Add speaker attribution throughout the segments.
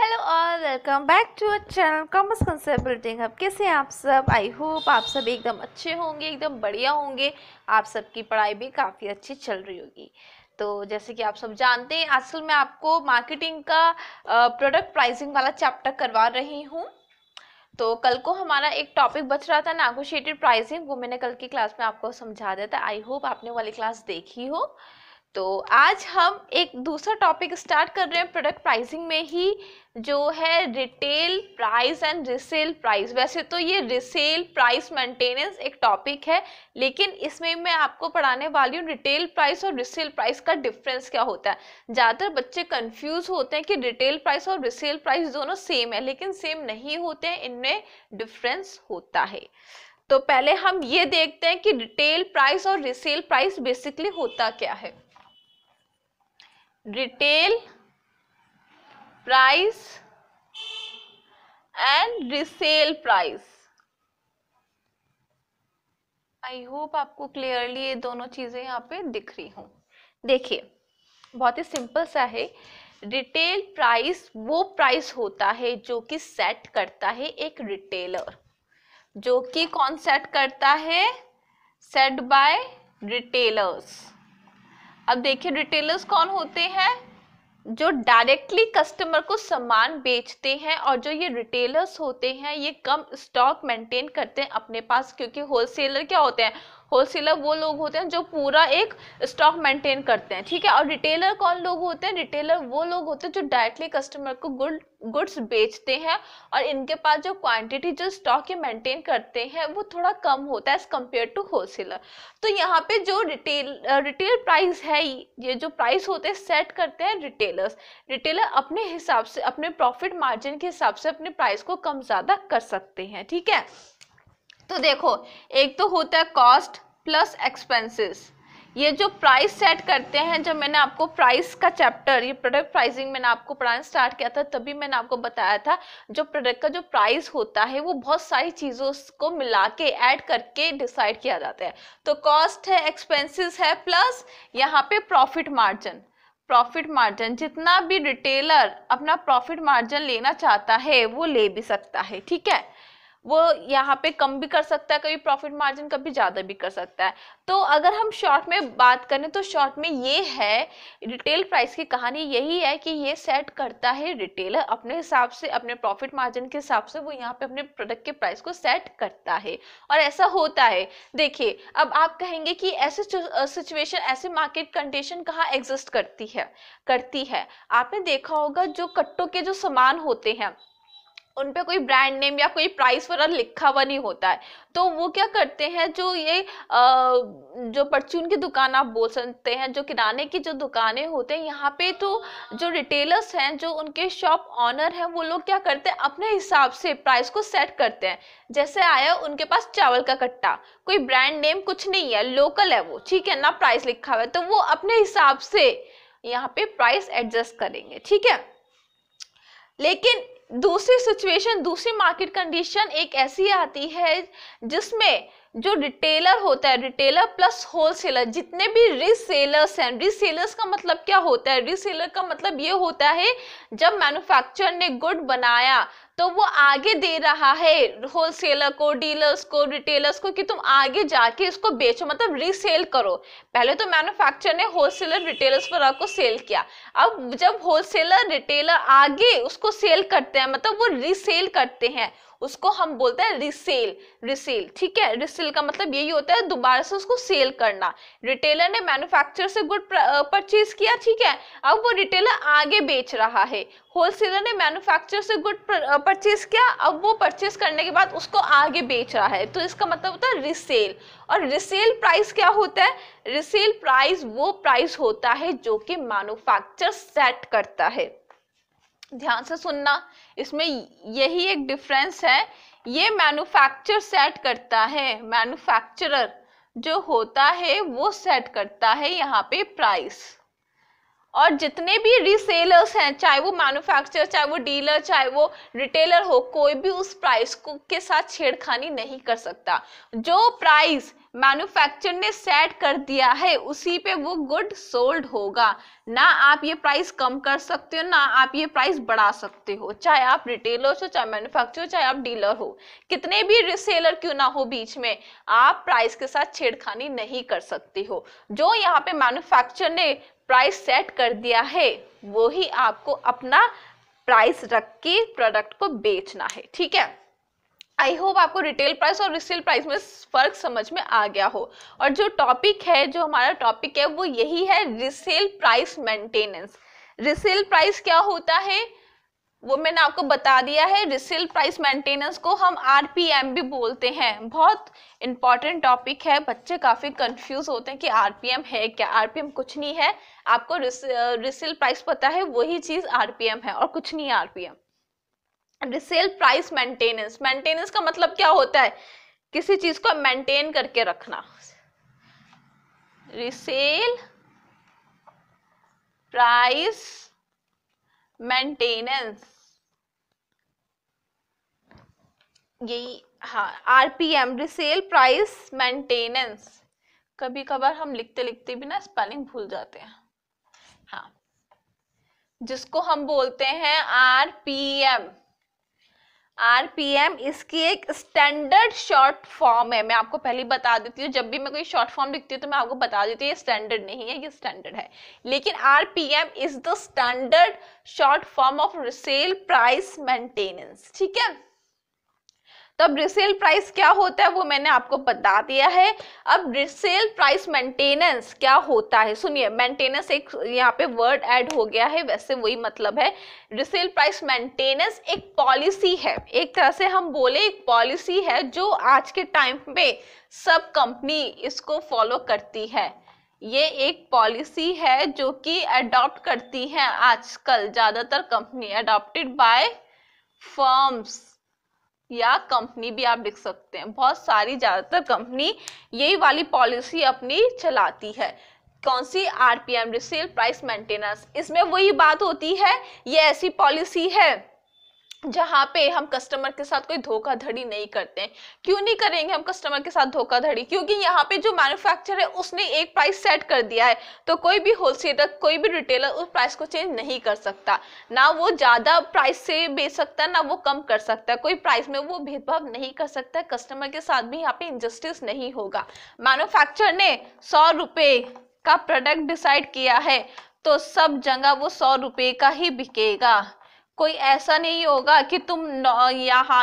Speaker 1: Hello और welcome back to our channel commerce concept building hub कैसे हैं आप सब आई होप आप सब एकदम अच्छे होंगे एकदम बढ़िया होंगे आप सबकी पढ़ाई भी काफ़ी अच्छी चल रही होगी तो जैसे कि आप सब जानते हैं असल मैं आपको मार्केटिंग का प्रोडक्ट प्राइसिंग वाला चैप्टर करवा रही हूँ तो कल को हमारा एक टॉपिक बच रहा था नागोशिएटेड प्राइसिंग वो मैंने कल की क्लास में आपको समझा दिया था आई होप आपने वाली क्लास देखी हो तो आज हम एक दूसरा टॉपिक स्टार्ट कर रहे हैं प्रोडक्ट प्राइसिंग में ही जो है retail price and resale price वैसे तो ये रिसेल प्राइस मेंटेनेंस एक टॉपिक है लेकिन इसमें मैं आपको पढ़ाने वाली हूँ रिटेल प्राइस और रिसेल प्राइस का डिफरेंस क्या होता है ज़्यादातर बच्चे कंफ्यूज होते हैं कि रिटेल प्राइस और रिसेल प्राइस दोनों सेम है लेकिन सेम नहीं होते हैं इनमें डिफरेंस होता है तो पहले हम ये देखते हैं कि रिटेल प्राइस और रिसेल प्राइस बेसिकली होता क्या है retail price and resale price I hope आपको क्लियरली ये दोनों चीज़ें यहाँ पे दिख रही हूं देखिए बहुत ही सिंपल सा है रिटेल प्राइस वो प्राइस होता है जो कि सेट करता है एक रिटेलर जो कि कौन सेट करता है सेट बाय रिटेलर्स अब देखिए रिटेलर्स कौन होते हैं जो डायरेक्टली कस्टमर को सामान बेचते हैं और जो ये रिटेलर्स होते हैं ये कम स्टॉक मेंटेन करते हैं अपने पास क्योंकि होलसेलर क्या होते हैं होलसेलर वो लोग होते हैं जो पूरा एक स्टॉक मेंटेन करते हैं ठीक है और रिटेलर कौन लोग होते हैं रिटेलर वो लोग होते हैं जो डायरेक्टली कस्टमर को गुड गुड्स बेचते हैं और इनके पास जो क्वांटिटी जो स्टॉक ये मेंटेन करते हैं वो थोड़ा कम होता है एज कम्पेयर टू होलसेलर तो यहाँ पे जो रिटेल रिटेल प्राइस है ये जो प्राइस होते हैं सेट करते हैं रिटेलर्स रिटेलर अपने हिसाब से अपने प्रॉफिट मार्जिन के हिसाब से अपने प्राइस को कम ज़्यादा कर सकते हैं ठीक है तो देखो एक तो होता है कॉस्ट प्लस एक्सपेंसेस ये जो प्राइस सेट करते हैं जब मैंने आपको प्राइस का चैप्टर ये प्रोडक्ट प्राइसिंग मैंने आपको पढ़ाना स्टार्ट किया था तभी मैंने आपको बताया था जो प्रोडक्ट का जो प्राइस होता है वो बहुत सारी चीज़ों को मिला के ऐड करके डिसाइड किया जाता है तो कॉस्ट है एक्सपेंसेस है प्लस यहाँ पे प्रॉफिट मार्जिन प्रॉफिट मार्जिन जितना भी रिटेलर अपना प्रॉफिट मार्जिन लेना चाहता है वो ले भी सकता है ठीक है वो यहाँ पे कम भी कर सकता है कभी प्रॉफिट मार्जिन कभी ज़्यादा भी कर सकता है तो अगर हम शॉर्ट में बात करें तो शॉर्ट में ये है रिटेल प्राइस की कहानी यही है कि ये सेट करता है रिटेलर अपने हिसाब से अपने प्रॉफिट मार्जिन के हिसाब से वो यहाँ पे अपने प्रोडक्ट के प्राइस को सेट करता है और ऐसा होता है देखिए अब आप कहेंगे कि ऐसे सिचुएशन ऐसे मार्केट कंडीशन कहाँ एग्जिस्ट करती है करती है आपने देखा होगा जो कट्टों के जो सामान होते हैं उन पे कोई ब्रांड नेम या कोई प्राइस वगैरह लिखा हुआ नहीं होता है तो वो क्या करते हैं जो ये आ, जो परचून की दुकान आप बोल सकते हैं जो किराने की जो दुकानें होते हैं यहाँ पे तो जो रिटेलर्स हैं जो उनके शॉप ऑनर हैं वो लोग क्या करते हैं अपने हिसाब से प्राइस को सेट करते हैं जैसे आया उनके पास चावल का कट्टा कोई ब्रांड नेम कुछ नहीं है लोकल है वो ठीक है ना प्राइस लिखा हुआ है तो वो अपने हिसाब से यहाँ पे प्राइस एडजस्ट करेंगे ठीक है लेकिन दूसरी सिचुएशन दूसरी मार्केट कंडीशन एक ऐसी आती है जिसमें जो रिटेलर होता है रिटेलर प्लस होलसेलर जितने भी रिसेलर्स हैं रिसेलर्स का मतलब क्या होता है रिसेलर का मतलब ये होता है जब मैन्युफैक्चरर ने गुड बनाया तो वो आगे दे रहा है होलसेलर को डीलर्स को रिटेलर्स को कि तुम आगे जाके इसको बेचो मतलब रीसेल करो पहले तो मैन्युफैक्चरर ने होलसेलर रिटेलर्स पर आपको सेल किया अब जब होलसेलर रिटेलर आगे उसको सेल करते हैं मतलब वो रीसेल करते हैं उसको हम बोलते हैं रिसेल रिसेल ठीक है रिसेल का मतलब यही होता है दोबारा से उसको सेल करना रिटेलर ने मैन्युफैक्चरर से गुड परचेज किया ठीक है अब वो रिटेलर आगे बेच रहा है होलसेलर ने मैन्युफैक्चरर से गुड परचेज किया अब वो परचेज करने के बाद उसको आगे बेच रहा है तो इसका मतलब होता है रिसेल और रिसेल प्राइस क्या होता है रिसेल प्राइस वो प्राइस होता है जो कि मैन्युफैक्चर सेट करता है ध्यान से सुनना इसमें यही एक डिफरेंस है ये मैन्युफैक्चर सेट करता है मैन्युफैक्चरर जो होता है वो सेट करता है यहाँ पे प्राइस और जितने भी रीसेलर्स हैं चाहे वो मैन्युफैक्चरर चाहे वो डीलर चाहे वो रिटेलर हो कोई भी उस प्राइस को के साथ छेड़खानी नहीं कर सकता जो प्राइस मैन्युफैक्चर ने सेट कर दिया है उसी पे वो गुड सोल्ड होगा ना आप ये प्राइस कम कर सकते हो ना आप ये प्राइस बढ़ा सकते हो चाहे आप रिटेलर हो चाहे मैन्युफैक्चर हो चाहे आप डीलर हो कितने भी रिसेलर क्यों ना हो बीच में आप प्राइस के साथ छेड़खानी नहीं कर सकते हो जो यहाँ पे मैन्युफैक्चर ने प्राइस सेट कर दिया है वो ही आपको अपना प्राइस रख के प्रोडक्ट को बेचना है ठीक है आई होप आपको रिटेल प्राइस और रिसेल प्राइस में फ़र्क समझ में आ गया हो और जो टॉपिक है जो हमारा टॉपिक है वो यही है resale price maintenance resale price क्या होता है वो मैंने आपको बता दिया है रिसेल प्राइस मेंटेनेंस को हम आरपीएम भी बोलते हैं बहुत इंपॉर्टेंट टॉपिक है बच्चे काफ़ी कंफ्यूज होते हैं कि आरपीएम है क्या आरपीएम कुछ नहीं है आपको रिसेल प्राइस पता है वही चीज़ आरपीएम है और कुछ नहीं है RPM resale price maintenance maintenance का मतलब क्या होता है किसी चीज को मेंटेन करके रखना रिसेल प्राइस मेंटेनेंस यही हाँ आरपीएम रिसेल प्राइस मेंटेनेंस कभी कभार हम लिखते लिखते भी ना स्पेलिंग भूल जाते हैं हाँ जिसको हम बोलते हैं आरपीएम आरपीएम इसकी एक स्टैंडर्ड शॉर्ट फॉर्म है मैं आपको पहले बता देती हूँ जब भी मैं कोई शॉर्ट फॉर्म लिखती हूँ तो मैं आपको बता देती हूँ ये स्टैंडर्ड नहीं है ये स्टैंडर्ड है लेकिन RPM is the standard short form of sale price maintenance ठीक है अब रिसेल प्राइस क्या होता है वो मैंने आपको बता दिया है अब रिसेल प्राइस मेंटेनेंस क्या होता है सुनिए मेंटेनेंस एक यहाँ पे वर्ड ऐड हो गया है वैसे वही मतलब है रिसेल प्राइस मेंटेनेंस एक पॉलिसी है एक तरह से हम बोले एक पॉलिसी है जो आज के टाइम में सब कंपनी इसको फॉलो करती है ये एक पॉलिसी है जो कि अडॉप्ट करती है आजकल ज़्यादातर कंपनी अडॉप्टेड बाय फर्म्स या कंपनी भी आप लिख सकते हैं बहुत सारी ज़्यादातर कंपनी यही वाली पॉलिसी अपनी चलाती है कौन सी आरपीएम रिसेल प्राइस मेंटेनेंस इसमें वही बात होती है ये ऐसी पॉलिसी है जहाँ पे हम कस्टमर के साथ कोई धोखाधड़ी नहीं करते हैं क्यों नहीं करेंगे हम कस्टमर के साथ धोखाधड़ी क्योंकि यहाँ पे जो मैन्युफैक्चरर है उसने एक प्राइस सेट कर दिया है तो कोई भी होलसेलर कोई भी रिटेलर उस प्राइस को चेंज नहीं कर सकता ना वो ज़्यादा प्राइस से बेच सकता है ना वो कम कर सकता है कोई प्राइस में वो भेदभाव नहीं कर सकता कस्टमर के साथ भी यहाँ पे इंजस्टिस नहीं होगा मैनुफैक्चर ने सौ का प्रोडक्ट डिसाइड किया है तो सब जगह वो सौ रुपये का ही बिकेगा कोई ऐसा नहीं होगा कि तुम यहाँ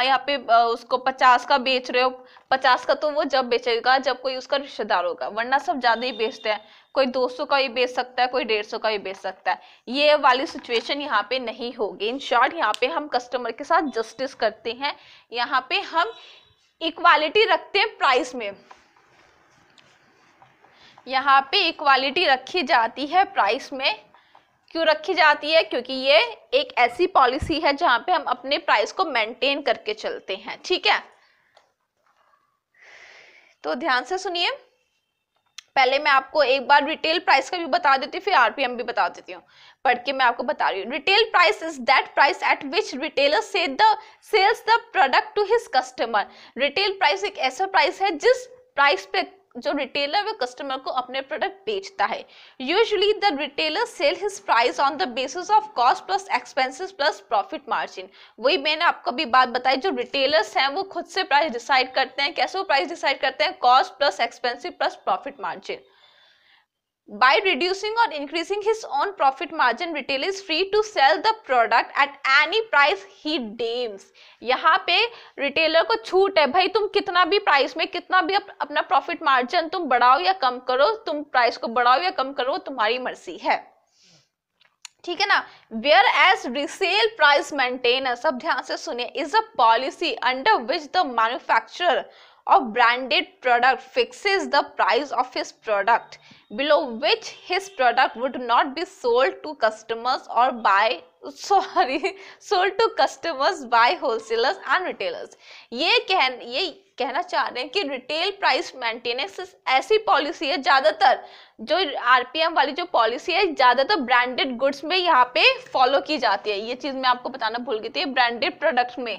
Speaker 1: यहाँ पे उसको पचास का बेच रहे हो पचास का तो वो जब बेचेगा जब कोई उसका रिश्तेदार होगा वरना सब ज्यादा ही बेचते हैं कोई दो सौ का ही बेच सकता है कोई डेढ़ सौ का भी बेच सकता है ये वाली सिचुएशन यहाँ पे नहीं होगी इन शॉर्ट यहाँ पे हम कस्टमर के साथ जस्टिस करते हैं यहाँ पे हम इक्वालिटी रखते हैं प्राइस में यहाँ पे इक्वालिटी रखी जाती है प्राइस में क्यों रखी जाती है क्योंकि ये एक ऐसी पॉलिसी है जहां पे हम अपने प्राइस को मेंटेन करके चलते हैं ठीक है तो ध्यान से सुनिए पहले मैं आपको एक बार रिटेल प्राइस का भी बता देती हूँ फिर आरपीएम भी बता देती हूँ पढ़ के मैं आपको बता रही हूँ retail price is that price at which retailer से sells the product to his customer retail price एक ऐसा प्राइस है जिस प्राइस पे जो रिटेलर वे कस्टमर को अपने प्रोडक्ट बेचता है usually the retailer sell his price on the basis of cost plus expenses plus profit margin वही मैंने आपको भी बात बताई जो रिटेलर्स हैं वो खुद से प्राइस डिसाइड करते हैं कैसे वो प्राइस डिसाइड करते हैं cost plus expensive plus profit margin By reducing or increasing his own profit margin, retail is free to sell the product at any price he deems. यहाँ पे रिटेलर को छूट है भाई तुम कितना भी प्राइस में कितना भी अप, अपना प्रॉफिट मार्जिन तुम बढ़ाओ या कम करो तुम प्राइस को बढ़ाओ या कम करो तुम्हारी मर्जी है ठीक है ना whereas resale price maintenance सब ध्यान से सुने is a policy under which the manufacturer of branded product fixes the price of his product below which his product would not be sold to customers or by sorry sold to customers by wholesalers and retailers ye कह ye कहना चाह रहे हैं कि retail price maintenance ऐसी policy है ज़्यादातर जो आरपीएम वाली जो पॉलिसी है ज़्यादातर ब्रांडेड गुड्स में यहाँ पे फॉलो की जाती है ये चीज़ मैं आपको बताना भूल गई थी ब्रांडेड प्रोडक्ट में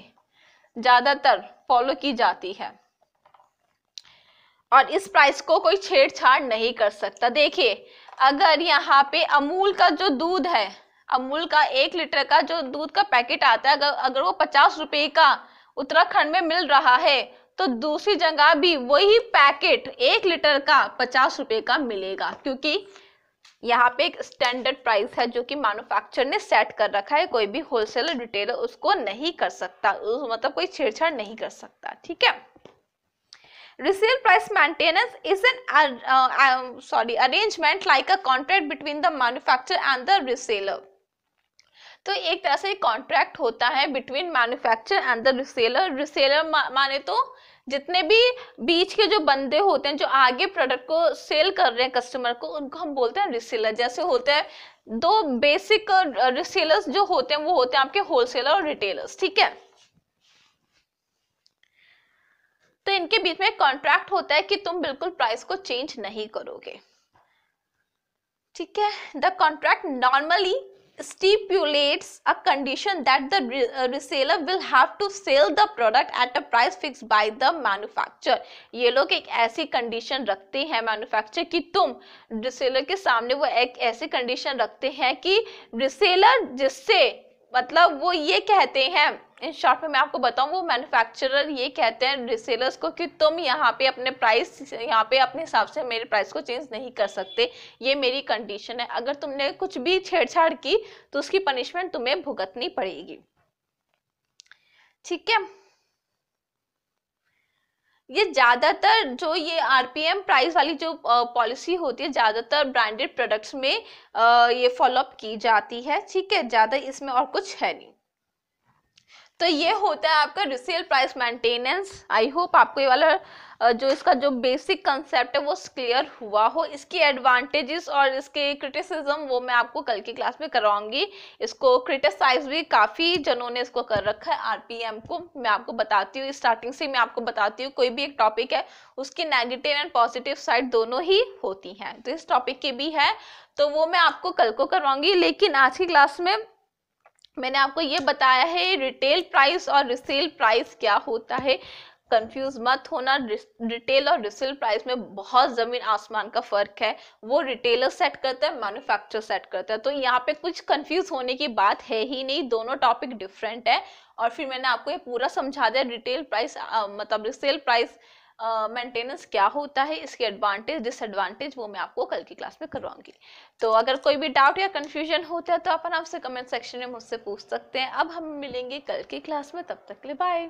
Speaker 1: ज़्यादातर फॉलो की जाती है और इस प्राइस को कोई छेड़छाड़ नहीं कर सकता देखिए अगर यहाँ पे अमूल का जो दूध है अमूल का एक लीटर का जो दूध का पैकेट आता है अगर अगर वो पचास रुपए का उत्तराखंड में मिल रहा है तो दूसरी जगह भी वही पैकेट एक लीटर का पचास रुपये का मिलेगा क्योंकि यहाँ पे एक स्टैंडर्ड प्राइस है जो कि मैन्युफैक्चर ने सेट कर रखा है कोई भी होलसेलर रिटेलर उसको नहीं कर सकता उस मतलब कोई छेड़छाड़ नहीं कर सकता ठीक है resale price maintenance is an uh, uh, sorry arrangement like a contract between the manufacturer and the reseller तो एक तरह से कॉन्ट्रैक्ट होता है between manufacture and the reseller reseller माने तो जितने भी बीच के जो बंदे होते हैं जो आगे प्रोडक्ट को सेल कर रहे हैं कस्टमर को उनको हम बोलते हैं रिसेलर जैसे होते हैं दो बेसिक रिसेलर्स uh, जो होते हैं वो होते हैं आपके होलसेलर और रिटेलर्स ठीक है इनके बीच में कॉन्ट्रैक्ट होता है कि तुम बिल्कुल प्राइस को चेंज नहीं करोगे ठीक है the contract normally stipulates a condition that the reseller will have to sell the product at a price fix by the manufacturer ये लोग एक ऐसी कंडीशन रखते हैं मैन्युफैक्चर की तुम रिसेलर के सामने वो एक ऐसी कंडीशन रखते हैं कि रिसेलर जिससे मतलब वो ये कहते हैं इन शॉर्ट में मैं आपको बताऊं वो मैन्युफैक्चरर ये कहते हैं रिसेलर्स को कि तुम यहाँ पे अपने प्राइस यहाँ पे अपने हिसाब से मेरे प्राइस को चेंज नहीं कर सकते ये मेरी कंडीशन है अगर तुमने कुछ भी छेड़छाड़ की तो उसकी पनिशमेंट तुम्हें भुगतनी पड़ेगी ठीक है ये ज़्यादातर जो ये आरपीएम प्राइस वाली जो पॉलिसी होती है ज़्यादातर ब्रांडेड प्रोडक्ट्स में ये फॉलोअप की जाती है ठीक है ज़्यादा इसमें और कुछ है नहीं तो ये होता है आपका resale price maintenance I hope आपको ये वाला जो इसका जो बेसिक कंसेप्ट है वो क्लियर हुआ हो इसकी एडवांटेजेस और इसके क्रिटिसिज्म वो मैं आपको कल की क्लास में करवाऊंगी इसको क्रिटिसाइज भी काफ़ी जनों ने इसको कर रखा है आरपीएम को मैं आपको बताती हूँ स्टार्टिंग से मैं आपको बताती हूँ कोई भी एक टॉपिक है उसकी नेगेटिव एंड पॉजिटिव साइड दोनों ही होती हैं तो इस टॉपिक की भी है तो वो मैं आपको कल को करवाऊंगी लेकिन आज की क्लास में मैंने आपको ये बताया है रिटेल प्राइस और रिसेल प्राइस क्या होता है कंफ्यूज मत होना रिटेल और रिसेल प्राइस में बहुत जमीन आसमान का फर्क है वो रिटेलर सेट करता है मैन्युफैक्चर सेट करता है तो यहाँ पे कुछ कंफ्यूज होने की बात है ही नहीं दोनों टॉपिक डिफरेंट है और फिर मैंने आपको ये पूरा समझा दिया रिटेल प्राइस मतलब रिसेल प्राइस मेंटेनेंस uh, क्या होता है इसके एडवांटेज डिसएडवांटेज वो मैं आपको कल की क्लास में करवाऊंगी तो अगर कोई भी डाउट या कंफ्यूजन होता है तो अपन आपसे कमेंट सेक्शन में मुझसे पूछ सकते हैं अब हम मिलेंगे कल की क्लास में तब तक के लिए बाय